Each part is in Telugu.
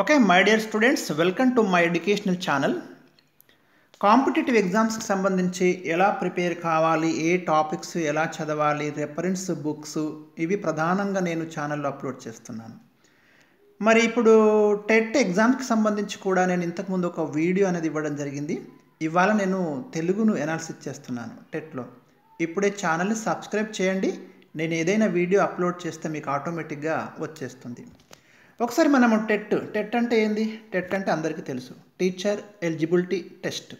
okay my dear students welcome to my educational channel competitive ఎగ్జామ్స్కి సంబంధించి ఎలా ప్రిపేర్ కావాలి ఏ టాపిక్స్ ఎలా చదవాలి రెఫరెన్స్ బుక్స్ ఇవి ప్రధానంగా నేను ఛానల్లో అప్లోడ్ చేస్తున్నాను మరి ఇప్పుడు టెట్ ఎగ్జామ్కి సంబంధించి కూడా నేను ఇంతకుముందు ఒక వీడియో అనేది ఇవ్వడం జరిగింది ఇవాళ నేను తెలుగును ఎనాలిసిస్ చేస్తున్నాను టెట్లో ఇప్పుడే ఛానల్ని సబ్స్క్రైబ్ చేయండి నేను ఏదైనా వీడియో అప్లోడ్ చేస్తే మీకు ఆటోమేటిక్గా వచ్చేస్తుంది ఒకసారి మనము టెట్ టెట్ అంటే ఏంది టెట్ అంటే అందరికీ తెలుసు టీచర్ ఎలిజిబిలిటీ టెస్ట్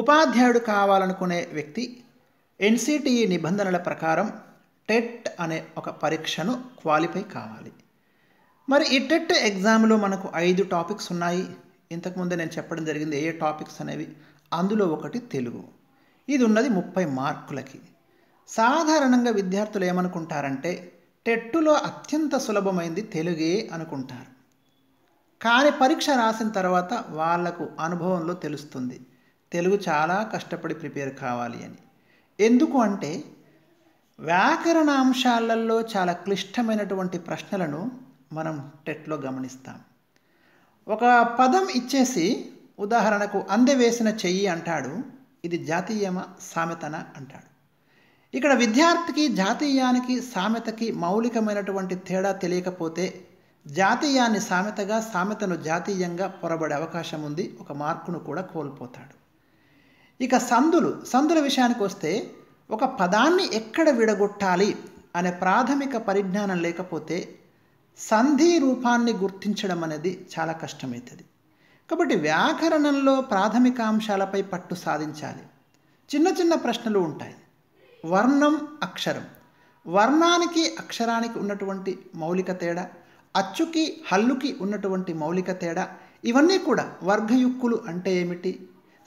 ఉపాధ్యాయుడు కావాలనుకునే వ్యక్తి ఎన్సిటిఈ నిబంధనల ప్రకారం టెట్ అనే ఒక పరీక్షను క్వాలిఫై కావాలి మరి ఈ టెట్ ఎగ్జామ్లో మనకు ఐదు టాపిక్స్ ఉన్నాయి ఇంతకుముందే నేను చెప్పడం జరిగింది ఏ టాపిక్స్ అనేవి అందులో ఒకటి తెలుగు ఇది ఉన్నది ముప్పై మార్కులకి సాధారణంగా విద్యార్థులు ఏమనుకుంటారంటే టెట్టులో అత్యంత సులభమైంది తెలుగే అనుకుంటారు కానీ పరీక్ష రాసిన తర్వాత వాళ్లకు అనుభవంలో తెలుస్తుంది తెలుగు చాలా కష్టపడి ప్రిపేర్ కావాలి అని ఎందుకు అంటే వ్యాకరణ అంశాలలో చాలా క్లిష్టమైనటువంటి ప్రశ్నలను మనం టెట్లో గమనిస్తాం ఒక పదం ఇచ్చేసి ఉదాహరణకు అందవేసిన చెయ్యి అంటాడు ఇది జాతీయమ సామెతన అంటాడు ఇక్కడ విద్యార్థికి జాతీయానికి సామెతకి మౌలికమైనటువంటి తేడా తెలియకపోతే జాతీయాన్ని సామెతగా సామెతను జాతీయంగా పొరబడే అవకాశం ఉంది ఒక మార్కును కూడా కోల్పోతాడు ఇక సందులు సందుల విషయానికి వస్తే ఒక పదాన్ని ఎక్కడ విడగొట్టాలి అనే ప్రాథమిక పరిజ్ఞానం లేకపోతే సంధి రూపాన్ని గుర్తించడం అనేది చాలా కష్టమవుతుంది కాబట్టి వ్యాకరణంలో ప్రాథమిక అంశాలపై పట్టు సాధించాలి చిన్న చిన్న ప్రశ్నలు ఉంటాయి వర్ణం అక్షరం వర్ణానికి అక్షరానికి ఉన్నటువంటి మౌలిక తేడా అచ్చుకి హల్లుకి ఉన్నటువంటి మౌలిక తేడా ఇవన్నీ కూడా వర్గయుక్కులు అంటే ఏమిటి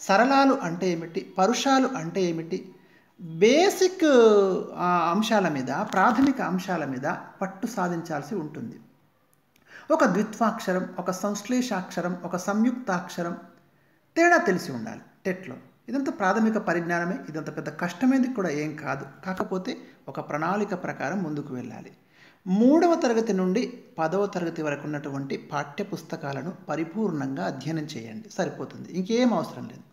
సరళాలు అంటే ఏమిటి పరుషాలు అంటే ఏమిటి బేసిక్ అంశాల మీద ప్రాథమిక అంశాల మీద పట్టు సాధించాల్సి ఉంటుంది ఒక ద్విత్వాక్షరం ఒక సంశ్లేషాక్షరం ఒక సంయుక్తాక్షరం తేడా తెలిసి ఉండాలి టెట్లో ఇదంతా ప్రాథమిక పరిజ్ఞానమే ఇదంత పెద్ద కష్టమైనది కూడా ఏం కాదు కాకపోతే ఒక ప్రణాళిక ప్రకారం ముందుకు వెళ్ళాలి మూడవ తరగతి నుండి పదవ తరగతి వరకు ఉన్నటువంటి పాఠ్య పుస్తకాలను పరిపూర్ణంగా అధ్యయనం చేయండి సరిపోతుంది ఇంకేం అవసరం లేదు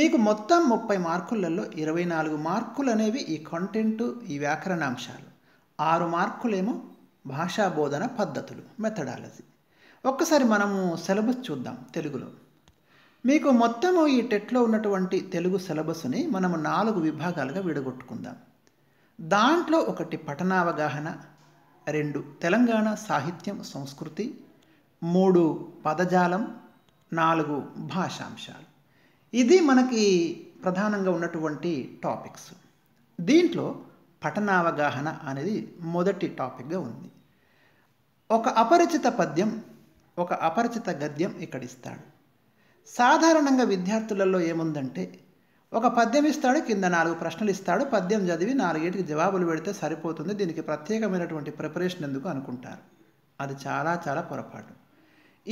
మీకు మొత్తం ముప్పై మార్కులలో ఇరవై నాలుగు మార్కులు అనేవి ఈ కంటెంట్ ఈ వ్యాకరణాంశాలు ఆరు మార్కులేమో భాషా బోధన పద్ధతులు మెథడాలజీ ఒక్కసారి మనము సిలబస్ చూద్దాం తెలుగులో మీకు మొత్తము ఈ టెట్లో ఉన్నటువంటి తెలుగు సిలబస్ని మనము నాలుగు విభాగాలుగా విడగొట్టుకుందాం దాంట్లో ఒకటి పఠనావగాహన రెండు తెలంగాణ సాహిత్యం సంస్కృతి మూడు పదజాలం నాలుగు భాషాంశాలు ఇది మనకి ప్రధానంగా ఉన్నటువంటి టాపిక్స్ దీంట్లో పఠనావగాహన అనేది మొదటి టాపిక్గా ఉంది ఒక అపరిచిత పద్యం ఒక అపరిచిత గద్యం ఇక్కడ ఇస్తాడు సాధారణంగా విద్యార్థులలో ఏముందంటే ఒక పద్యం ఇస్తాడు కింద నాలుగు ప్రశ్నలు ఇస్తాడు పద్యం చదివి నాలుగేటికి జవాబులు పెడితే సరిపోతుంది దీనికి ప్రత్యేకమైనటువంటి ప్రిపరేషన్ ఎందుకు అనుకుంటారు అది చాలా చాలా పొరపాటు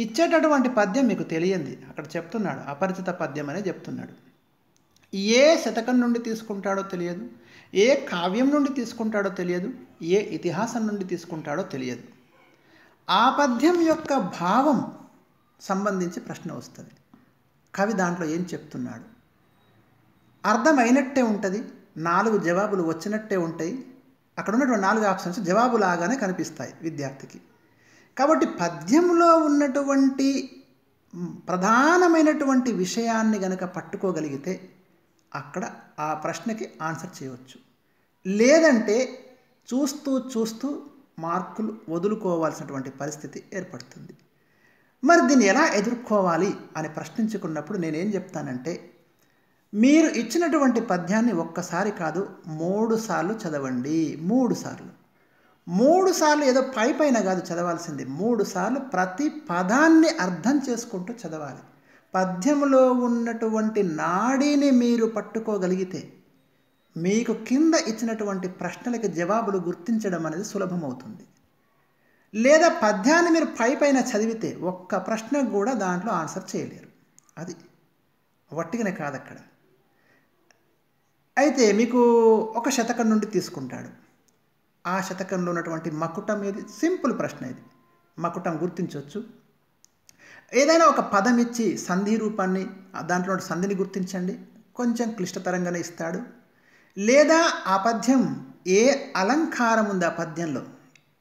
ఇచ్చేటటువంటి పద్యం మీకు తెలియంది అక్కడ చెప్తున్నాడు అపరిచిత పద్యం అనే చెప్తున్నాడు ఏ శతకం నుండి తీసుకుంటాడో తెలియదు ఏ కావ్యం నుండి తీసుకుంటాడో తెలియదు ఏ ఇతిహాసం నుండి తీసుకుంటాడో తెలియదు ఆ పద్యం యొక్క భావం సంబంధించి ప్రశ్న వస్తుంది కవి దాంట్లో ఏం చెప్తున్నాడు అర్థమైనట్టే ఉంటుంది నాలుగు జవాబులు వచ్చినట్టే ఉంటాయి అక్కడ ఉన్నటువంటి నాలుగు ఆప్షన్స్ జవాబులాగానే కనిపిస్తాయి విద్యార్థికి కాబట్టి పద్యంలో ఉన్నటువంటి ప్రధానమైనటువంటి విషయాన్ని గనక పట్టుకోగలిగితే అక్కడ ఆ ప్రశ్నకి ఆన్సర్ చేయవచ్చు లేదంటే చూస్తూ చూస్తూ మార్కులు వదులుకోవాల్సినటువంటి పరిస్థితి ఏర్పడుతుంది మరి దీన్ని ఎలా ఎదుర్కోవాలి అని ప్రశ్నించుకున్నప్పుడు నేనేం చెప్తానంటే మీరు ఇచ్చినటువంటి పద్యాన్ని ఒక్కసారి కాదు మూడు సార్లు చదవండి మూడు సార్లు మూడు సార్లు ఏదో పై పైన కాదు చదవాల్సింది మూడు సార్లు ప్రతి పదాన్ని అర్థం చేసుకుంటూ చదవాలి పద్యంలో ఉన్నటువంటి నాడీని మీరు పట్టుకోగలిగితే మీకు కింద ఇచ్చినటువంటి ప్రశ్నలకి జవాబులు గుర్తించడం అనేది సులభమవుతుంది లేదా పద్యాన్ని మీరు పై పైన చదివితే ఒక్క ప్రశ్నకు కూడా దాంట్లో ఆన్సర్ చేయలేరు అది వట్టిగానే కాదు అక్కడ అయితే మీకు ఒక శతకం నుండి తీసుకుంటాడు ఆ శతకంలో ఉన్నటువంటి మకుటం ఇది సింపుల్ ప్రశ్న ఇది మకుటం గుర్తించవచ్చు ఏదైనా ఒక పదం ఇచ్చి సంధి రూపాన్ని దాంట్లో సంధిని గుర్తించండి కొంచెం క్లిష్టతరంగానే ఇస్తాడు లేదా ఆ పద్యం ఏ అలంకారం ఉంది ఆ పద్యంలో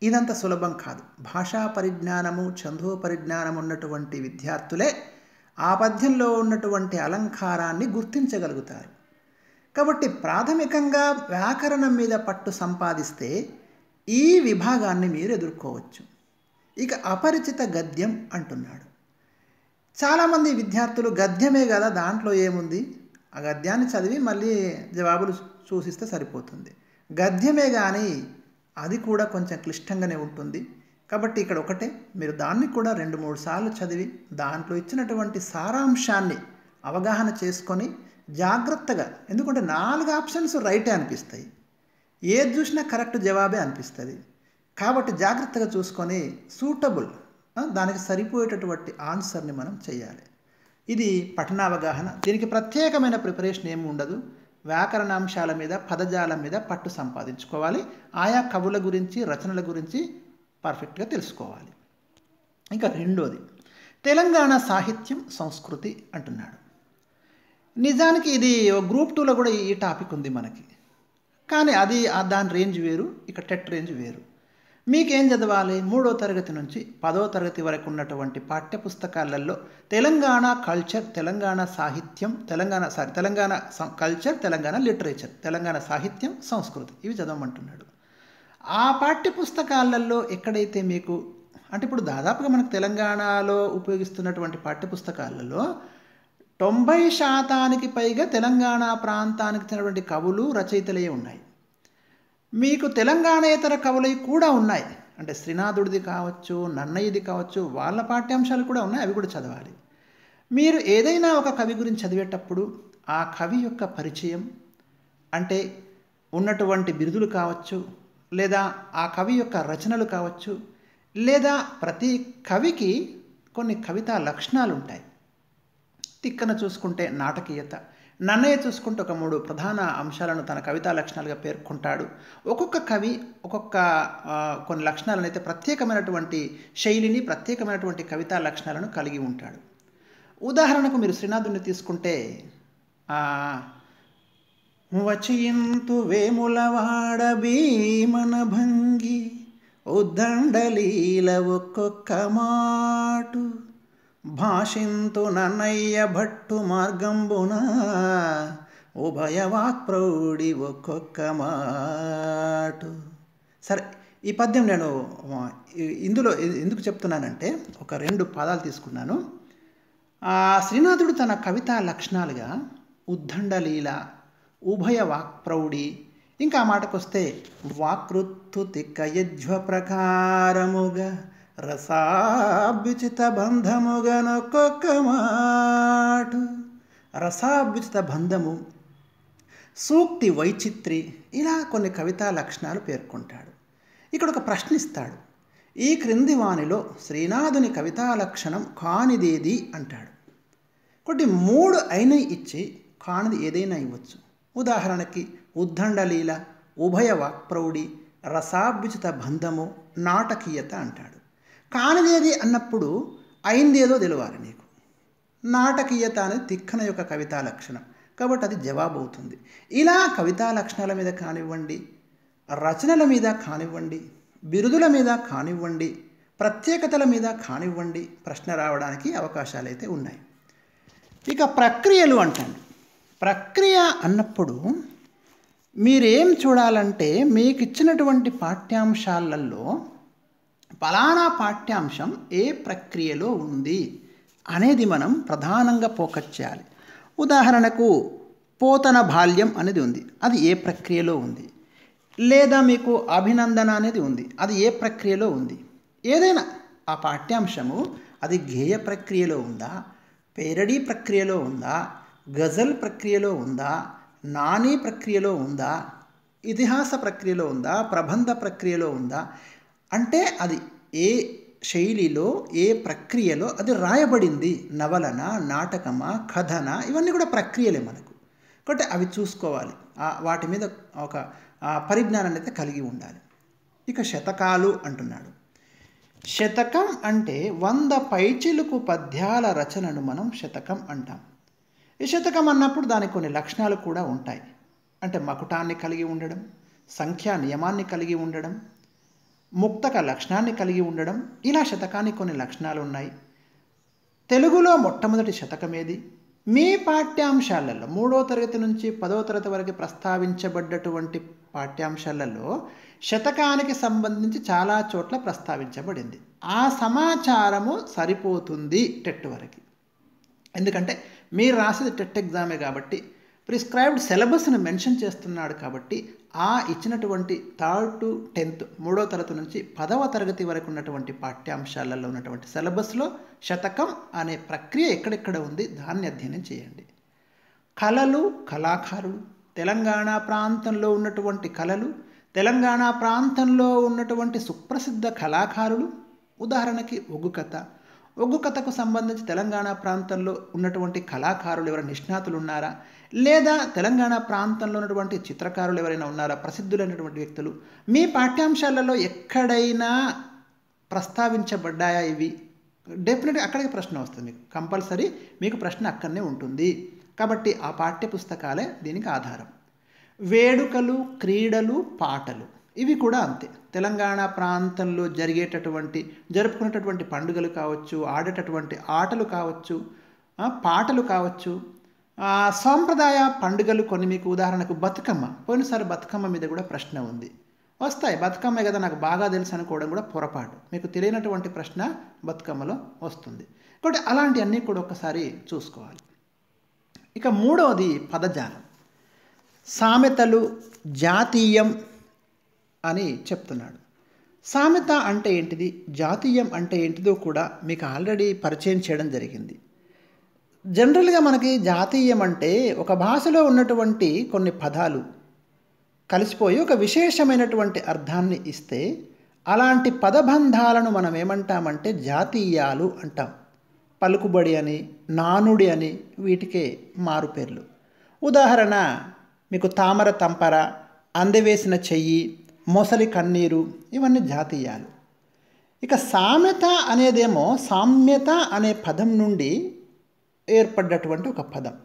ఇదంత సులభం కాదు భాషా పరిజ్ఞానము చందో పరిజ్ఞానము ఉన్నటువంటి విద్యార్థులే ఆ పద్యంలో ఉన్నటువంటి అలంకారాన్ని గుర్తించగలుగుతారు కాబట్టి ప్రాథమికంగా వ్యాకరణం మీద పట్టు సంపాదిస్తే ఈ విభాగాన్ని మీరు ఎదుర్కోవచ్చు ఇక అపరిచిత గద్యం అంటున్నాడు చాలామంది విద్యార్థులు గద్యమే కదా దాంట్లో ఏముంది ఆ గద్యాన్ని చదివి మళ్ళీ జవాబులు సూచిస్తే సరిపోతుంది గద్యమే కానీ అది కూడా కొంచెం క్లిష్టంగానే ఉంటుంది కాబట్టి ఇక్కడ ఒకటే మీరు దాన్ని కూడా రెండు మూడు సార్లు చదివి దాంట్లో ఇచ్చినటువంటి సారాంశాన్ని అవగాహన చేసుకొని జాగ్రత్తగా ఎందుకంటే నాలుగు ఆప్షన్స్ రైటే అనిపిస్తాయి ఏది చూసినా కరెక్ట్ జవాబే అనిపిస్తుంది కాబట్టి జాగ్రత్తగా చూసుకొని సూటబుల్ దానికి సరిపోయేటటువంటి ఆన్సర్ని మనం చేయాలి ఇది పఠనావగాహన దీనికి ప్రత్యేకమైన ప్రిపరేషన్ ఏమి ఉండదు వ్యాకరణాంశాల మీద పదజాలం మీద పట్టు సంపాదించుకోవాలి ఆయా కవుల గురించి రచనల గురించి పర్ఫెక్ట్గా తెలుసుకోవాలి ఇంకా రెండోది తెలంగాణ సాహిత్యం సంస్కృతి అంటున్నాడు నిజానికి ఇది గ్రూప్ టూలో కూడా ఈ టాపిక్ ఉంది మనకి కానీ అది దాని రేంజ్ వేరు ఇక టెట్ రేంజ్ వేరు మీకేం చదవాలి మూడో తరగతి నుంచి పదో తరగతి వరకు ఉన్నటువంటి పాఠ్యపుస్తకాలలో తెలంగాణ కల్చర్ తెలంగాణ సాహిత్యం Telangana sorry Telangana culture Telangana literature Telangana సాహిత్యం సంస్కృతి ఇవి చదవమంటున్నాడు ఆ పాఠ్యపుస్తకాలలో ఎక్కడైతే మీకు అంటే ఇప్పుడు దాదాపుగా మనకు తెలంగాణలో ఉపయోగిస్తున్నటువంటి పాఠ్యపుస్తకాలలో తొంభై శాతానికి పైగా తెలంగాణ ప్రాంతానికి చెందినటువంటి కవులు రచయితలే ఉన్నాయి మీకు తెలంగాణేతర కవులు కూడా ఉన్నాయి అంటే శ్రీనాథుడిది కావచ్చు నన్నయ్యది కావచ్చు వాళ్ళ పాఠ్యాంశాలు కూడా ఉన్నాయి అవి కూడా చదవాలి మీరు ఏదైనా ఒక కవి గురించి చదివేటప్పుడు ఆ కవి యొక్క పరిచయం అంటే ఉన్నటువంటి బిరుదులు కావచ్చు లేదా ఆ కవి యొక్క రచనలు కావచ్చు లేదా ప్రతి కవికి కొన్ని కవితా లక్షణాలు ఉంటాయి తిక్కన చూసుకుంటే నాటకీయత నన్నయ్య చూసుకుంటూ ఒక మూడు ప్రధాన అంశాలను తన కవితా లక్షణాలుగా పేర్కొంటాడు ఒక్కొక్క కవి ఒక్కొక్క కొన్ని లక్షణాలను అయితే ప్రత్యేకమైనటువంటి శైలిని ప్రత్యేకమైనటువంటి కవితా లక్షణాలను కలిగి ఉంటాడు ఉదాహరణకు మీరు శ్రీనాథుని తీసుకుంటే వచయంతు వేములవాడ భీమన భంగి ఉద్దండలీల ఒక్కొక్క మాటు భాషింతు నన్నయ్య భట్టు మార్గంబున ఉభయ వాక్ప్రౌడి ఒక్కొక్క మాటు సరే ఈ పద్యం నేను ఇందులో ఎందుకు చెప్తున్నానంటే ఒక రెండు పాదాలు తీసుకున్నాను శ్రీనాథుడు తన కవితా లక్షణాలుగా ఉద్దండలీల ఉభయ వాక్ప్రౌడి ఇంకా మాటకొస్తే వాకృత్తు తిక్క యజ్వ ప్రకారముగా రసాభ్యుచిత గనొక్కొక్క మాట రసాభ్యుచిత బంధము సూక్తి వైచిత్రి ఇలా కొన్ని కవితా లక్షణాలు పేర్కొంటాడు ఇక్కడ ఒక ప్రశ్నిస్తాడు ఈ క్రింది వాణిలో శ్రీనాథుని కవితా లక్షణం కానిదేది అంటాడు కొద్ది మూడు అయిన ఇచ్చి కానిది ఏదైనా ఇవ్వచ్చు ఉదాహరణకి ఉద్దండలీల ఉభయ వాక్ప్రౌడి రసాభ్యుచిత బంధము నాటకీయత అంటాడు కానిదేది అన్నప్పుడు అయిందేదో తెలియాలి నీకు నాటకీయత అనేది తిక్కన యొక్క కవితా లక్షణం కాబట్టి అది జవాబు అవుతుంది ఇలా కవితా లక్షణాల మీద కానివ్వండి రచనల మీద కానివ్వండి బిరుదుల మీద కానివ్వండి ప్రత్యేకతల మీద కానివ్వండి ప్రశ్న రావడానికి అవకాశాలు అయితే ఉన్నాయి ఇక ప్రక్రియలు అంటాను ప్రక్రియ అన్నప్పుడు మీరేం చూడాలంటే మీకు ఇచ్చినటువంటి పాఠ్యాంశాలలో ఫలానా పాఠ్యాంశం ఏ ప్రక్రియలో ఉంది అనేది మనం ప్రధానంగా ఫోకస్ చేయాలి ఉదాహరణకు పోతన బాల్యం అనేది ఉంది అది ఏ ప్రక్రియలో ఉంది లేదా మీకు అభినందన అనేది ఉంది అది ఏ ప్రక్రియలో ఉంది ఏదైనా ఆ పాఠ్యాంశము అది గేయ ప్రక్రియలో ఉందా పేరడీ ప్రక్రియలో ఉందా గజల్ ప్రక్రియలో ఉందా నాని ప్రక్రియలో ఉందా ఇతిహాస ప్రక్రియలో ఉందా ప్రబంధ ప్రక్రియలో ఉందా అంటే అది ఏ శైలిలో ఏ ప్రక్రియలో అది రాయబడింది నవలన నాటకమా కథన ఇవన్నీ కూడా ప్రక్రియలే మనకు కాబట్టి అవి చూసుకోవాలి వాటి మీద ఒక పరిజ్ఞానాన్ని అయితే కలిగి ఉండాలి ఇక శతకాలు అంటున్నాడు శతకం అంటే వంద పైచిలుకు పద్యాల రచనను మనం శతకం అంటాం ఈ శతకం అన్నప్పుడు దానికి కొన్ని లక్షణాలు కూడా ఉంటాయి అంటే మకుటాన్ని కలిగి ఉండడం సంఖ్యా నియమాన్ని కలిగి ఉండడం ముక్తక లక్షణాన్ని కలిగి ఉండడం ఇలా శతకానికి కొన్ని లక్షణాలు ఉన్నాయి తెలుగులో మొట్టమొదటి శతకం ఏది మీ పాఠ్యాంశాలలో మూడో తరగతి నుంచి పదో తరగతి వరకు ప్రస్తావించబడ్డటువంటి పాఠ్యాంశాలలో శతకానికి సంబంధించి చాలా చోట్ల ప్రస్తావించబడింది ఆ సమాచారము సరిపోతుంది టెట్ వరకు ఎందుకంటే మీరు రాసేది టెట్ ఎగ్జామే కాబట్టి ప్రిస్క్రైబ్డ్ సిలబస్ని మెన్షన్ చేస్తున్నాడు కాబట్టి ఆ ఇచ్చినటువంటి థర్డ్ టు టెన్త్ మూడో తరగతి నుంచి పదవ తరగతి వరకు ఉన్నటువంటి పాఠ్యాంశాలలో ఉన్నటువంటి సిలబస్లో శతకం అనే ప్రక్రియ ఎక్కడెక్కడ ఉంది దాన్ని అధ్యయనం చేయండి కళలు కళాకారులు తెలంగాణ ప్రాంతంలో ఉన్నటువంటి కళలు తెలంగాణ ప్రాంతంలో ఉన్నటువంటి సుప్రసిద్ధ కళాకారులు ఉదాహరణకి ఒగ్గు కథ ఒగ్గు కథకు సంబంధించి తెలంగాణ ప్రాంతంలో ఉన్నటువంటి కళాకారులు ఎవరైనా నిష్ణాతులు ఉన్నారా లేదా తెలంగాణ ప్రాంతంలో ఉన్నటువంటి చిత్రకారులు ఎవరైనా ఉన్నారా ప్రసిద్ధులైనటువంటి వ్యక్తులు మీ పాఠ్యాంశాలలో ఎక్కడైనా ప్రస్తావించబడ్డాయా ఇవి డెఫినెట్గా అక్కడికి ప్రశ్న వస్తుంది మీకు కంపల్సరీ మీకు ప్రశ్న అక్కడనే ఉంటుంది కాబట్టి ఆ పాఠ్య పుస్తకాలే దీనికి ఆధారం వేడుకలు క్రీడలు పాటలు ఇవి కూడా అంతే తెలంగాణ ప్రాంతంలో జరిగేటటువంటి జరుపుకునేటటువంటి పండుగలు కావచ్చు ఆడేటటువంటి ఆటలు కావచ్చు పాటలు కావచ్చు సాంప్రదాయ పండుగలు కొన్ని మీకు ఉదాహరణకు బతుకమ్మ పోయినసారి బతుకమ్మ మీద కూడా ప్రశ్న ఉంది వస్తాయి బతుకమ్మే కదా నాకు బాగా తెలుసు అనుకోవడం కూడా పొరపాటు మీకు తెలియనటువంటి ప్రశ్న బతుకమ్మలో వస్తుంది కాబట్టి అలాంటివన్నీ కూడా ఒకసారి చూసుకోవాలి ఇక మూడవది పదజాలం సామెతలు జాతీయం అని చెప్తున్నాడు సామెత అంటే ఏంటిది జాతీయం అంటే ఏంటిదో కూడా మీకు ఆల్రెడీ పరిచయం చేయడం జరిగింది జనరల్గా మనకి జాతీయం అంటే ఒక భాషలో ఉన్నటువంటి కొన్ని పదాలు కలిసిపోయి ఒక విశేషమైనటువంటి అర్థాన్ని ఇస్తే అలాంటి పదబంధాలను మనం ఏమంటామంటే జాతీయాలు అంటాం పలుకుబడి అని నానుడి అని వీటికే మారు పేర్లు ఉదాహరణ మీకు తామర తంపర అందవేసిన చెయ్యి మొసలి కన్నీరు ఇవన్నీ జాతీయాలు ఇక సామెత అనేదేమో సామ్యత అనే పదం నుండి ఏర్పడ్డటువంటి ఒక పదం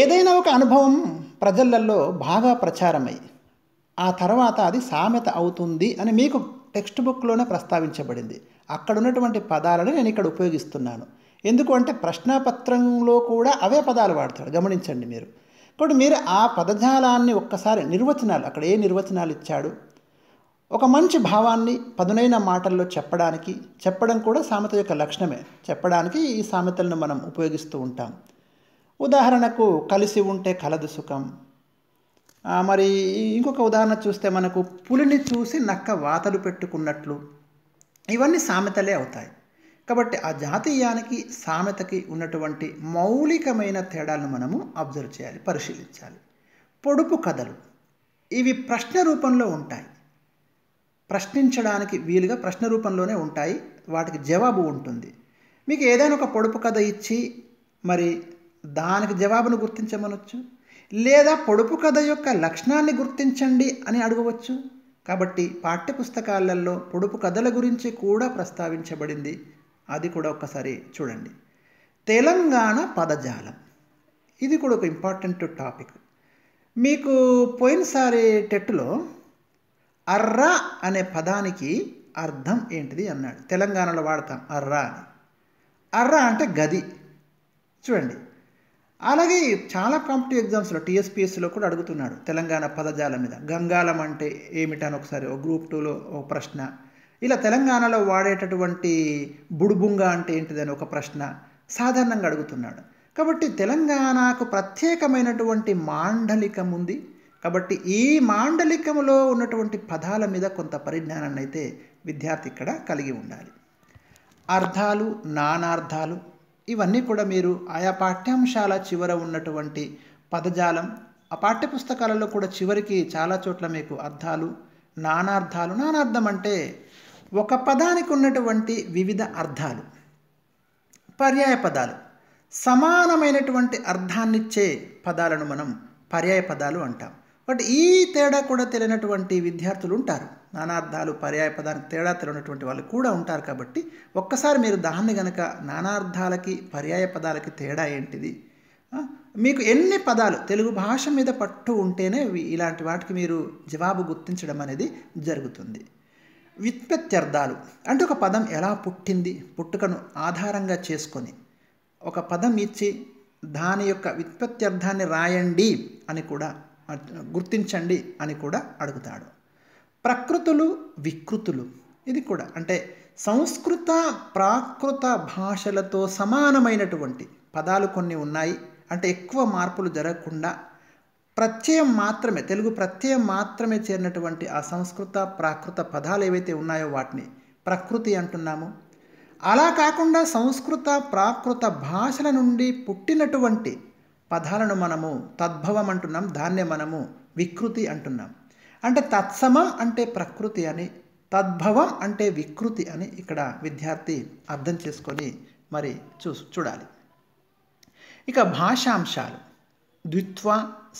ఏదైనా ఒక అనుభవం ప్రజలలో బాగా ప్రచారమై ఆ తర్వాత అది సామెత అవుతుంది అని మీకు టెక్స్ట్ బుక్లోనే ప్రస్తావించబడింది అక్కడ ఉన్నటువంటి పదాలను నేను ఇక్కడ ఉపయోగిస్తున్నాను ఎందుకు అంటే ప్రశ్నాపత్రంలో కూడా అవే పదాలు వాడతాడు గమనించండి మీరు ఇప్పుడు మీరు ఆ పదజాలాన్ని ఒక్కసారి నిర్వచనాలు అక్కడ ఏ నిర్వచనాలు ఇచ్చాడు ఒక మంచి భావాన్ని పదునైన మాటల్లో చెప్పడానికి చెప్పడం కూడా సామెత యొక్క లక్షణమే చెప్పడానికి ఈ సామెతలను మనం ఉపయోగిస్తూ ఉంటాం ఉదాహరణకు కలిసి ఉంటే కలదు సుఖం మరి ఇంకొక ఉదాహరణ చూస్తే మనకు పులిని చూసి నక్క వాతలు పెట్టుకున్నట్లు ఇవన్నీ సామెతలే అవుతాయి కాబట్టి ఆ జాతీయానికి సామెతకి ఉన్నటువంటి మౌలికమైన తేడాలను మనము అబ్జర్వ్ చేయాలి పరిశీలించాలి పొడుపు కథలు ఇవి ప్రశ్న రూపంలో ఉంటాయి ప్రశ్నించడానికి వీలుగా ప్రశ్న రూపంలోనే ఉంటాయి వాటికి జవాబు ఉంటుంది మీకు ఏదైనా ఒక పొడుపు కథ ఇచ్చి మరి దానికి జవాబును గుర్తించమనొచ్చు లేదా పొడుపు కథ యొక్క లక్షణాన్ని గుర్తించండి అని అడగవచ్చు కాబట్టి పాఠ్యపుస్తకాలలో పొడుపు కథల గురించి కూడా ప్రస్తావించబడింది అది కూడా ఒక్కసారి చూడండి తెలంగాణ పదజాలం ఇది కూడా ఒక ఇంపార్టెంట్ టాపిక్ మీకు పోయినసారి టెట్లో అర్ర అనే పదానికి అర్థం ఏంటిది అన్నాడు తెలంగాణలో వాడతాం అర్ర అని అర్ర అంటే గది చూడండి అలాగే చాలా కాంపిటివ్ ఎగ్జామ్స్లో టీఎస్పీఎస్సీలో కూడా అడుగుతున్నాడు తెలంగాణ పదజాలం మీద గంగాలం అంటే ఏమిటని ఒకసారి ఒక గ్రూప్ టూలో ఒక ప్రశ్న ఇలా తెలంగాణలో వాడేటటువంటి బుడుబుంగ అంటే ఏంటిదని ఒక ప్రశ్న సాధారణంగా అడుగుతున్నాడు కాబట్టి తెలంగాణకు ప్రత్యేకమైనటువంటి మాండలికం ఉంది కాబట్టి ఈ మాండలికములో ఉన్నటువంటి పదాల మీద కొంత పరిజ్ఞానాన్ని అయితే విద్యార్థి ఇక్కడ కలిగి ఉండాలి అర్థాలు నానార్థాలు ఇవన్నీ కూడా మీరు ఆయా పాఠ్యాంశాల చివర ఉన్నటువంటి పదజాలం ఆ పాఠ్యపుస్తకాలలో కూడా చివరికి చాలా చోట్ల మీకు అర్థాలు నానార్థాలు నానార్థం అంటే ఒక పదానికి ఉన్నటువంటి వివిధ అర్థాలు పర్యాయ పదాలు సమానమైనటువంటి అర్థాన్నిచ్చే పదాలను మనం పర్యాయ పదాలు అంటాం బట్ ఈ తేడా కూడా తెలియనటువంటి విద్యార్థులు ఉంటారు నానార్థాలు పర్యాయ పదానికి తేడా తెలియనటువంటి వాళ్ళు కూడా ఉంటారు కాబట్టి ఒక్కసారి మీరు దాన్ని గనక నానార్థాలకి పర్యాయ పదాలకి తేడా ఏంటిది మీకు ఎన్ని పదాలు తెలుగు భాష మీద పట్టు ఉంటేనే ఇలాంటి వాటికి మీరు జవాబు గుర్తించడం అనేది జరుగుతుంది వ్యుత్పత్త్యర్థాలు అంటే ఒక పదం ఎలా పుట్టింది పుట్టుకను ఆధారంగా చేసుకొని ఒక పదం ఇచ్చి దాని యొక్క వ్యుత్పత్త్యర్థాన్ని రాయండి అని కూడా గుర్తించండి అని కూడా అడుగుతాడు ప్రకృతులు వికృతులు ఇది కూడా అంటే సంస్కృత ప్రాకృత భాషలతో సమానమైనటువంటి పదాలు కొన్ని ఉన్నాయి అంటే ఎక్కువ మార్పులు జరగకుండా ప్రత్యయం మాత్రమే తెలుగు ప్రత్యయం మాత్రమే చేరినటువంటి ఆ సంస్కృత ప్రాకృత పదాలు ఏవైతే ఉన్నాయో వాటిని ప్రకృతి అంటున్నాము అలా కాకుండా సంస్కృత ప్రాకృత భాషల నుండి పుట్టినటువంటి పదాలను మనము తద్భవం అంటున్నాం దాన్నే మనము వికృతి అంటున్నాం అంటే తత్సమం అంటే ప్రకృతి అని తద్భవం అంటే వికృతి అని ఇక్కడ విద్యార్థి అర్థం చేసుకొని మరి చూ చూడాలి ఇక భాషాంశాలు ద్విత్వ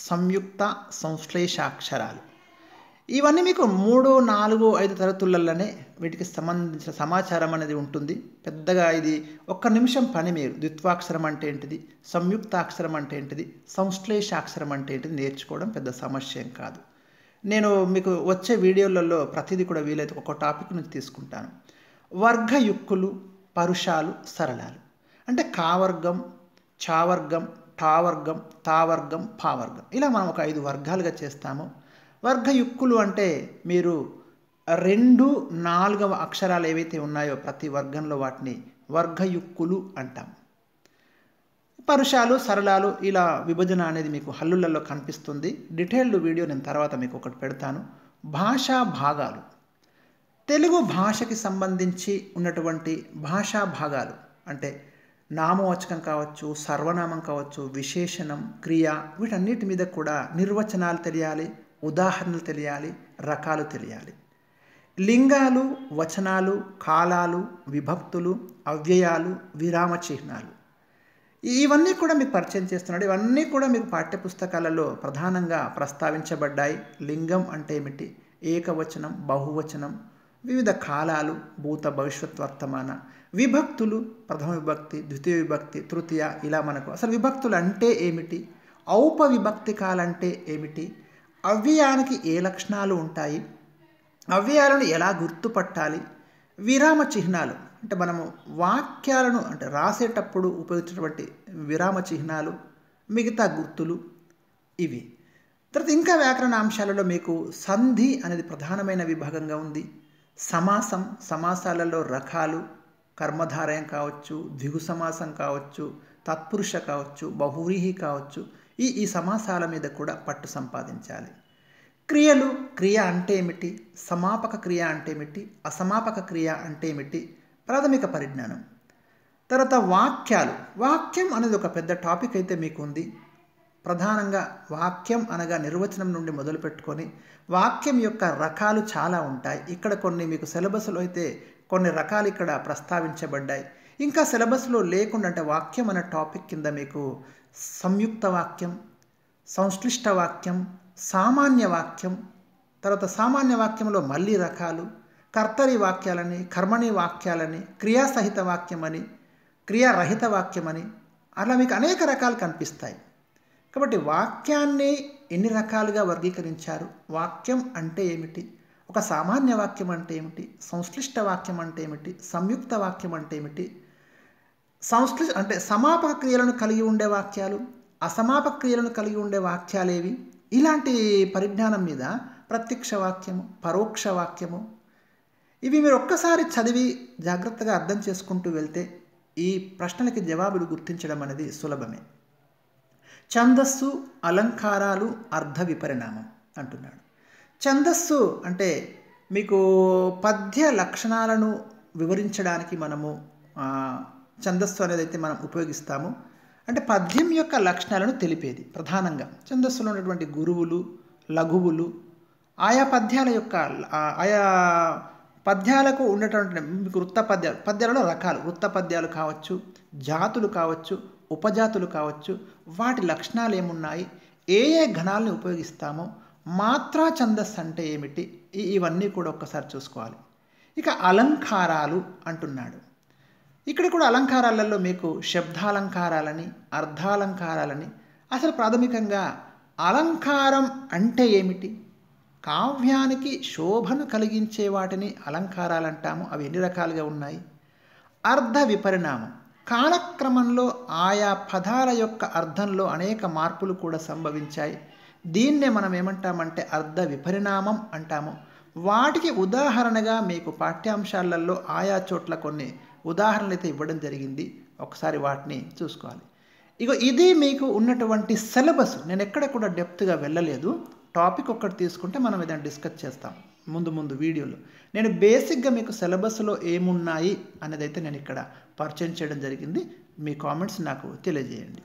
సంయుక్త సంశ్లేషాక్షరాలు ఇవన్నీ మీకు మూడు నాలుగు ఐదు తరగతులలోనే వీటికి సంబంధించిన సమాచారం అనేది ఉంటుంది పెద్దగా ఇది ఒక్క నిమిషం పని మీరు ద్విత్వాక్షరం అంటే ఏంటిది సంయుక్తాక్షరం అంటే ఏంటిది సంశ్లేషాక్షరం అంటే ఏంటిది నేర్చుకోవడం పెద్ద సమస్య ఏం కాదు నేను మీకు వచ్చే వీడియోలలో ప్రతిదీ కూడా వీలైతే ఒక టాపిక్ నుంచి తీసుకుంటాను వర్గయుక్కులు పరుషాలు సరళాలు అంటే కావర్గం చావర్గం టావర్గం తావర్గం పావర్గం ఇలా మనం ఒక ఐదు వర్గాలుగా చేస్తాము వర్గయుక్కులు అంటే మీరు రెండు నాలుగవ అక్షరాలు ఏవైతే ఉన్నాయో ప్రతి వర్గంలో వాటిని వర్గయుక్కులు అంటాం పరుషాలు సరళాలు ఇలా విభజన అనేది మీకు హల్లులలో కనిపిస్తుంది డీటెయిల్డ్ వీడియో నేను తర్వాత మీకు ఒకటి పెడతాను భాషా భాగాలు తెలుగు భాషకి సంబంధించి ఉన్నటువంటి భాషా భాగాలు అంటే నామవచకం కావచ్చు సర్వనామం కావచ్చు విశేషణం క్రియ వీటన్నిటి మీద కూడా నిర్వచనాలు తెలియాలి ఉదాహరణలు తెలియాలి రకాలు తెలియాలి లింగాలు వచనాలు కాలాలు విభక్తులు అవ్యయాలు విరామ చిహ్నాలు ఇవన్నీ కూడా మీకు పరిచయం చేస్తున్నాడు ఇవన్నీ కూడా మీకు పాఠ్యపుస్తకాలలో ప్రధానంగా ప్రస్తావించబడ్డాయి లింగం అంటే ఏమిటి ఏకవచనం బహువచనం వివిధ కాలాలు భూత భవిష్యత్ వర్తమాన విభక్తులు ప్రథమ విభక్తి ద్వితీయ విభక్తి తృతీయ ఇలా మనకు అసలు విభక్తులు అంటే ఏమిటి ఔపవిభక్తికాలంటే ఏమిటి అవ్యయానికి ఏ లక్షణాలు ఉంటాయి అవ్యయాలను ఎలా గుర్తుపట్టాలి విరామ చిహ్నాలు అంటే మనము వాక్యాలను అంటే రాసేటప్పుడు ఉపయోగించినటువంటి విరామ చిహ్నాలు మిగతా గుర్తులు ఇవి తర్వాత ఇంకా వ్యాకరణ అంశాలలో మీకు సంధి అనేది ప్రధానమైన విభాగంగా ఉంది సమాసం సమాసాలలో రకాలు కర్మధారయం కావచ్చు ద్విగు సమాసం కావచ్చు తత్పురుష కావచ్చు బహువ్రీహి కావచ్చు ఈ ఈ సమాసాల మీద కూడా పట్టు సంపాదించాలి క్రియలు క్రియ అంటే ఏమిటి సమాపక క్రియ అంటే ఏమిటి అసమాపక క్రియ అంటే ఏమిటి ప్రాథమిక పరిజ్ఞానం తర్వాత వాక్యాలు వాక్యం అనేది ఒక పెద్ద టాపిక్ అయితే మీకు ఉంది ప్రధానంగా వాక్యం అనగా నిర్వచనం నుండి మొదలుపెట్టుకొని వాక్యం యొక్క రకాలు చాలా ఉంటాయి ఇక్కడ కొన్ని మీకు సిలబస్లో అయితే కొన్ని రకాలు ఇక్కడ ప్రస్తావించబడ్డాయి ఇంకా సిలబస్లో లేకుండా అంటే వాక్యం అనే టాపిక్ కింద మీకు సంయుక్త వాక్యం సంశ్లిష్ట వాక్యం సామాన్య వాక్యం తర్వాత సామాన్య వాక్యంలో మళ్ళీ రకాలు కర్తరి వాక్యాలని కర్మణి వాక్యాలని క్రియాసహిత వాక్యమని క్రియారహిత వాక్యమని అలా మీకు అనేక రకాలు కనిపిస్తాయి కాబట్టి వాక్యాన్ని ఎన్ని రకాలుగా వర్గీకరించారు వాక్యం అంటే ఏమిటి ఒక సామాన్య వాక్యం అంటే ఏమిటి సంశ్లిష్ట వాక్యం అంటే ఏమిటి సంయుక్త వాక్యం అంటే ఏమిటి సంశ్లి అంటే సమాపక క్రియలను కలిగి ఉండే వాక్యాలు అసమాపక క్రియలను కలిగి ఉండే వాక్యాలేవి ఇలాంటి పరిజ్ఞానం మీద ప్రత్యక్ష వాక్యము పరోక్ష వాక్యము ఇవి మీరు ఒక్కసారి చదివి జాగ్రత్తగా అర్థం చేసుకుంటూ వెళ్తే ఈ ప్రశ్నలకి జవాబులు గుర్తించడం అనేది సులభమే ఛందస్సు అలంకారాలు అర్ధ విపరిణామం అంటున్నాడు ఛందస్సు అంటే మీకు పద్య లక్షణాలను వివరించడానికి మనము ఛందస్సు అనేది అయితే మనం ఉపయోగిస్తాము అంటే పద్యం యొక్క లక్షణాలను తెలిపేది ప్రధానంగా ఛందస్సులో ఉన్నటువంటి గురువులు లఘువులు ఆయా పద్యాల యొక్క ఆయా పద్యాలకు ఉండేటువంటి మీకు వృత్త పద్యాలు పద్యాలలో రకాలు వృత్త పద్యాలు కావచ్చు జాతులు కావచ్చు ఉపజాతులు కావచ్చు వాటి లక్షణాలు ఏమున్నాయి ఏ ఏ గణాలను ఉపయోగిస్తామో మాత్రా ఛందస్ అంటే ఏమిటి ఇవన్నీ కూడా ఒక్కసారి చూసుకోవాలి ఇక అలంకారాలు అంటున్నాడు ఇక్కడ కూడా అలంకారాలలో మీకు శబ్దాలంకారాలని అర్ధాలంకారాలని అసలు ప్రాథమికంగా అలంకారం అంటే ఏమిటి కావ్యానికి శోభను కలిగించే వాటిని అలంకారాలు అంటాము అవి ఎన్ని రకాలుగా ఉన్నాయి అర్ధ విపరిణామం కాలక్రమంలో ఆయా పదాల యొక్క అర్థంలో అనేక మార్పులు కూడా సంభవించాయి దీన్నే మనం ఏమంటామంటే అర్ధ విపరిణామం అంటాము వాటికి ఉదాహరణగా మీకు పాఠ్యాంశాలలో ఆయా చోట్ల కొన్ని ఉదాహరణలు అయితే ఇవ్వడం జరిగింది ఒకసారి వాటిని చూసుకోవాలి ఇక ఇది మీకు ఉన్నటువంటి సిలబస్ నేను ఎక్కడ కూడా డెప్త్గా వెళ్ళలేదు టాపిక్ ఒక్కటి తీసుకుంటే మనం ఏదైనా డిస్కస్ చేస్తాం ముందు ముందు వీడియోలో నేను బేసిక్గా మీకు సిలబస్లో ఏమున్నాయి అనేది అయితే నేను ఇక్కడ పరిచయం చేయడం జరిగింది మీ కామెంట్స్ నాకు తెలియజేయండి